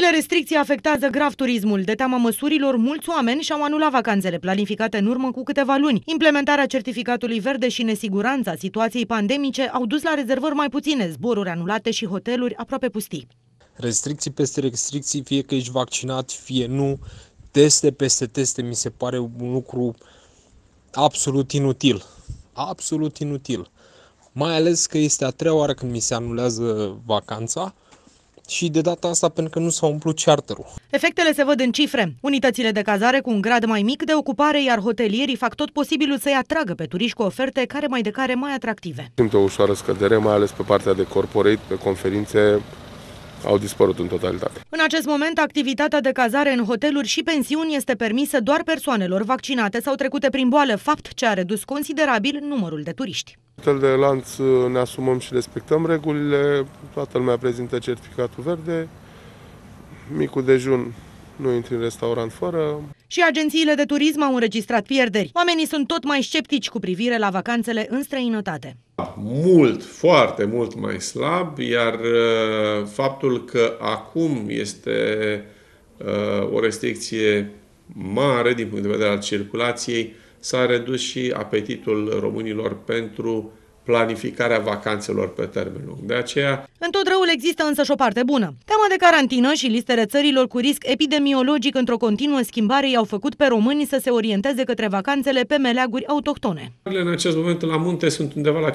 Noile restricții afectează grav turismul. De teama măsurilor, mulți oameni și-au anulat vacanțele planificate în urmă cu câteva luni. Implementarea certificatului verde și nesiguranța situației pandemice au dus la rezervări mai puține, zboruri anulate și hoteluri aproape pustii. Restricții peste restricții, fie că ești vaccinat, fie nu, teste peste teste, mi se pare un lucru absolut inutil. Absolut inutil. Mai ales că este a treia oară când mi se anulează vacanța, și de data asta pentru că nu s-a umplut charterul. Efectele se văd în cifre. Unitățile de cazare cu un grad mai mic de ocupare, iar hotelierii fac tot posibilul să-i atragă pe turiști cu oferte care mai de care mai atractive. Simt o ușoară scădere, mai ales pe partea de corporate, pe conferințe, au dispărut în totalitate. În acest moment, activitatea de cazare în hoteluri și pensiuni este permisă doar persoanelor vaccinate sau trecute prin boală, fapt ce a redus considerabil numărul de turiști. Hotel de lanț uh, ne asumăm și respectăm regulile, toată lumea prezintă certificatul verde, micul dejun nu intri în restaurant fără. Și agențiile de turism au înregistrat pierderi. Oamenii sunt tot mai sceptici cu privire la vacanțele în străinătate. Mult, foarte mult mai slab, iar uh, faptul că acum este uh, o restricție mare din punct de vedere al circulației, s-a redus și apetitul românilor pentru planificarea vacanțelor pe termen lung. De aceea... În tot răul există însă și o parte bună. Tema de carantină și listele țărilor cu risc epidemiologic într-o continuă schimbare i-au făcut pe români să se orienteze către vacanțele pe meleaguri autohtone. În acest moment la munte sunt undeva la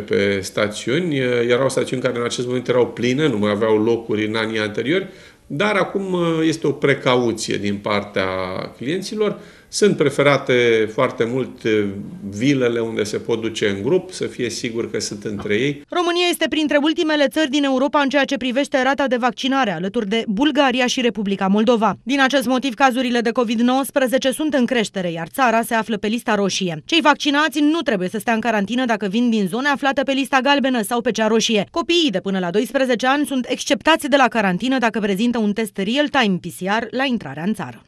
50-60% pe stațiuni. Erau stațiuni care în acest moment erau pline, nu mai aveau locuri în anii anteriori, dar acum este o precauție din partea clienților sunt preferate foarte mult eh, vilele unde se pot duce în grup, să fie sigur că sunt între ei. România este printre ultimele țări din Europa în ceea ce privește rata de vaccinare, alături de Bulgaria și Republica Moldova. Din acest motiv, cazurile de COVID-19 sunt în creștere, iar țara se află pe lista roșie. Cei vaccinați nu trebuie să stea în carantină dacă vin din zone aflate pe lista galbenă sau pe cea roșie. Copiii de până la 12 ani sunt exceptați de la carantină dacă prezintă un test real-time PCR la intrarea în țară.